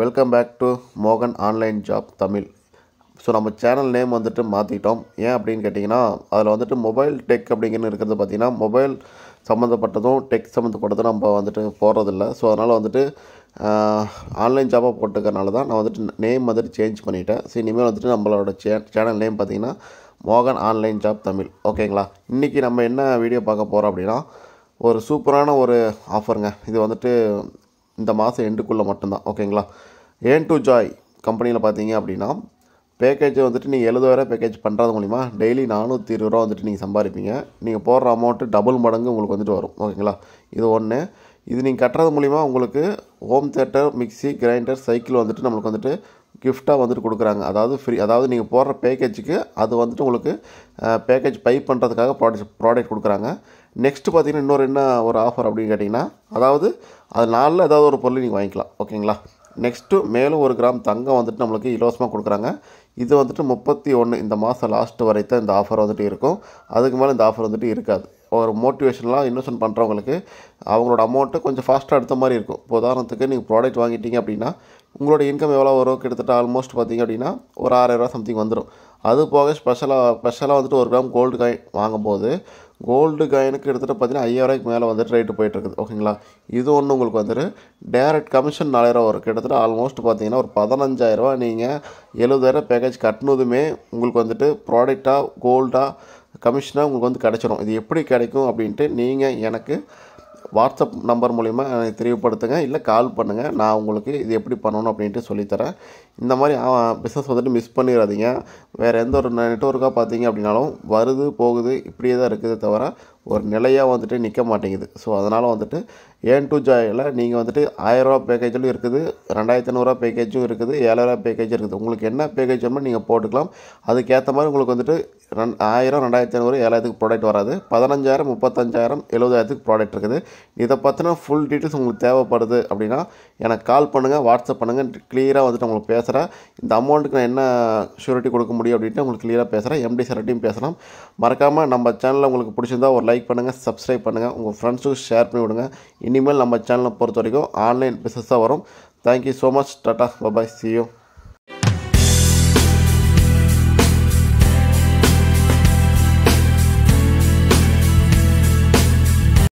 welcome back to மோகன் online job Tamil so நம்ம channel name வந்துட்டு மாற்றிட்டோம் ஏன் அப்படின்னு கேட்டிங்கன்னா அதில் வந்துட்டு மொபைல் டெக் அப்படிங்கன்னு இருக்கிறது பார்த்திங்கன்னா மொபைல் சம்மந்தப்பட்டதும் டெக் சம்மந்தப்பட்டதும் நம்ம வந்துட்டு போடுறதில்ல ஸோ அதனால் வந்துட்டு ஆன்லைன் ஜாப்பாக போட்டுக்கறனால தான் நான் வந்துட்டு நேம் வந்துட்டு சேஞ்ச் பண்ணிட்டேன் ஸோ இனிமேல் வந்துட்டு நம்மளோட சே சேனல் நேம் பார்த்திங்கன்னா மோகன் ஆன்லைன் ஜாப் தமிழ் ஓகேங்களா இன்றைக்கி நம்ம என்ன வீடியோ பார்க்க போகிறோம் அப்படின்னா ஒரு சூப்பரான ஒரு ஆஃபருங்க இது வந்துட்டு இந்த மாதம் எண்டுக்குள்ளே மட்டும்தான் ஓகேங்களா ஏன் டு ஜாய் கம்பெனியில் பார்த்தீங்க அப்படின்னா பேக்கேஜ் வந்துட்டு நீங்கள் எழுபதாயிரம் பேக்கேஜ் பண்ணுறது மூலிமா டெய்லி நானூற்றி இருபது ரூபா வந்துட்டு நீங்கள் சம்பாதிப்பீங்க நீங்கள் போடுற அமௌண்ட்டு டபுள் மடங்கு உங்களுக்கு வந்துட்டு வரும் ஓகேங்களா இது ஒன்று இது நீங்கள் கட்டுறது மூலிமா உங்களுக்கு home theatre mixie grinder cycle வந்துட்டு நம்மளுக்கு வந்துட்டு கிஃப்ட்டாக வந்துட்டு கொடுக்குறாங்க அதாவது ஃப்ரீ அதாவது நீங்கள் போடுற பேக்கேஜுக்கு அது வந்துட்டு உங்களுக்கு பேக்கேஜ் பை பண்ணுறதுக்காக ப்ராடக்ட் ப்ராடக்ட் கொடுக்குறாங்க நெக்ஸ்ட்டு பார்த்திங்கன்னா இன்னொரு என்ன ஒரு ஆஃபர் அப்படின்னு கேட்டிங்கன்னா அதாவது அது நாளில் ஏதாவது ஒரு பொருள் நீங்கள் வாங்கிக்கலாம் ஓகேங்களா நெக்ஸ்ட்டு மேலும் ஒரு கிராம் தங்கம் வந்துட்டு நம்மளுக்கு இலவசமாக கொடுக்குறாங்க இது வந்துட்டு முப்பத்தி ஒன்று இந்த மாதம் லாஸ்ட்டு வரை தான் இந்த ஆஃபர் வந்துட்டு இருக்கும் அதுக்கு மேலே இந்த ஆஃபர் வந்துட்டு இருக்காது ஒரு மோட்டிவேஷனெலாம் இன்வெஸ்ட்மெண்ட் பண்ணுறவங்களுக்கு அவங்களோட அமௌண்ட்டு கொஞ்சம் ஃபாஸ்ட்டாக எடுத்த மாதிரி இருக்கும் இப்போ உதாரணத்துக்கு நீங்கள் ப்ராடக்ட் வாங்கிட்டீங்க அப்படின்னா உங்களோட இன்கம் எவ்வளோ வரும் கிட்டத்தட்ட ஆல்மோஸ்ட் பார்த்திங்க அப்படின்னா ஒரு ஆறாயிரரூவா சம்திங் வந்துடும் அது போக ஸ்பெஷலாக ஸ்பெஷலாக வந்துட்டு ஒரு கிராம் கோல்டு காயின் வாங்கும்போது கோல்டு காயினுக்கு எடுத்துகிட்டு பார்த்தீங்கன்னா ஐயாயிரம் மேலே வந்துட்டு ரேட்டு போயிட்டுருக்குது ஓகேங்களா இது ஒன்று உங்களுக்கு வந்துட்டு டேரக்ட் கமிஷன் நாலாயிரம் வரும் கிட்டத்தட்ட ஆல்மோஸ்ட் பார்த்தீங்கன்னா ஒரு பதினஞ்சாயிரரூவா நீங்கள் எழுபதாயிரம் பேக்கேஜ் கட்டினதுமே உங்களுக்கு வந்துட்டு ப்ராடக்டாக கோல்டாக கமிஷனாக உங்களுக்கு வந்து கிடச்சிரும் இது எப்படி கிடைக்கும் அப்படின்ட்டு நீங்கள் எனக்கு வாட்ஸ்அப் நம்பர் மூலிமா எனக்கு தெரியப்படுத்துங்க இல்லை கால் பண்ணுங்கள் நான் உங்களுக்கு இது எப்படி பண்ணணும் அப்படின்ட்டு சொல்லித்தரேன் இந்த மாதிரி பிஸ்னஸ் வந்துட்டு மிஸ் பண்ணிடாதீங்க வேறு எந்த ஒரு நெட்ஒர்க்காக பார்த்தீங்க அப்படின்னாலும் வருது போகுது இப்படியே தான் இருக்குது தவிர ஒரு நிலையாக வந்துட்டு நிற்க மாட்டேங்குது ஸோ அதனால் வந்துட்டு ஏன் டு ஜாயில் நீங்கள் வந்துட்டு ஆயிரரூவா பேக்கேஜிலும் இருக்குது ரெண்டாயிரத்தி ஐநூறுரூவா பேக்கேஜும் இருக்குது ஏழாயிரரூவா பேக்கேஜும் இருக்குது உங்களுக்கு என்ன பேக்கேஜ் வேணுமோ நீங்கள் போட்டுக்கலாம் அதுக்கேற்ற மாதிரி உங்களுக்கு வந்துட்டு ரெண் ஆயிரம் ரெண்டாயிரத்தி ஐநூறு ஏழாயிரத்துக்கு ப்ராடக்ட் வராது பதினஞ்சாயிரம் முப்பத்தஞ்சாயிரம் எழுபதாயிரத்துக்கு ப்ராடக்ட் இருக்குது இதை பற்றின ஃபுல் டீட்டெயில்ஸ் உங்களுக்கு தேவைப்படுது அப்படின்னா எனக்கு கால் பண்ணுங்கள் வாட்ஸ்அப் பண்ணுங்கள் கிளியராக வந்துட்டு உங்களுக்கு பேசுகிறேன் இந்த அமௌண்ட்டுக்கு நான் என்ன ஷூரிட்டி கொடுக்க முடியும் அப்படின்ட்டு உங்களுக்கு கிளியராக பேசுகிறேன் எம்டி சார்ட்டையும் பேசலாம் மறக்காமல் நம்ம சேனலில் உங்களுக்கு பிடிச்சிருந்தா ஒரு லைக் லைக் பண்ணுங்கள் சப்ஸ்கிரைப் பண்ணுங்கள் உங்கள் ஃப்ரெண்ட்ஸுக்கு ஷேர் பண்ணி விடுங்க இனிமேல் நம்ம சேனலை பொறுத்த வரைக்கும் ஆன்லைன் பிஸ்னஸாக வரும் thank you so much tata bye bye சியோ